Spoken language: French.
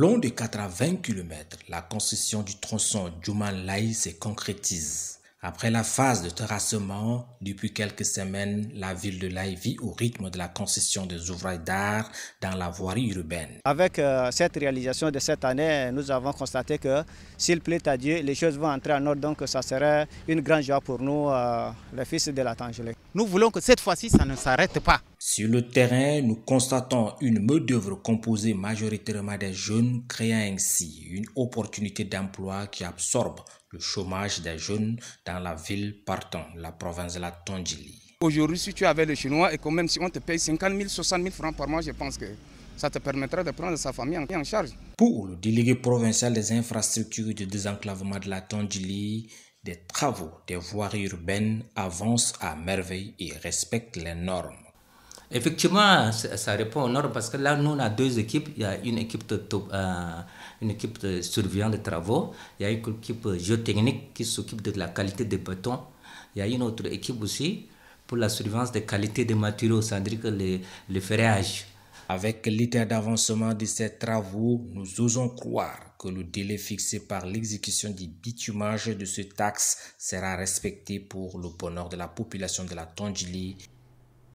long de 80 km, la concession du tronçon Juman laï se concrétise. Après la phase de terrassement, depuis quelques semaines, la ville de Laï vit au rythme de la concession des ouvrages d'art dans la voirie urbaine. Avec euh, cette réalisation de cette année, nous avons constaté que s'il plaît à Dieu, les choses vont entrer en ordre, donc ça serait une grande joie pour nous, euh, les fils de la Tangelée. Nous voulons que cette fois-ci, ça ne s'arrête pas. Sur le terrain, nous constatons une main-d'œuvre composée majoritairement des jeunes, créant ainsi une opportunité d'emploi qui absorbe le chômage des jeunes dans la ville partant, la province de la Tondjili. Aujourd'hui, si tu avais le chinois et quand même si on te paye 50 000, 60 000 francs par mois, je pense que ça te permettra de prendre sa famille en charge. Pour le délégué provincial des infrastructures de désenclavement de la Tondjili, des travaux des voies urbaines avancent à merveille et respectent les normes. Effectivement, ça répond au nord parce que là, nous, on a deux équipes. Il y a une équipe de, euh, une équipe de travaux, il y a une équipe géotechnique qui s'occupe de la qualité des bétons, il y a une autre équipe aussi pour la surveillance des qualités des matériaux, c'est-à-dire que les, les ferrages. Avec l'état d'avancement de ces travaux, nous osons croire que le délai fixé par l'exécution du bitumage de ce taxe sera respecté pour le bonheur de la population de la Tondjili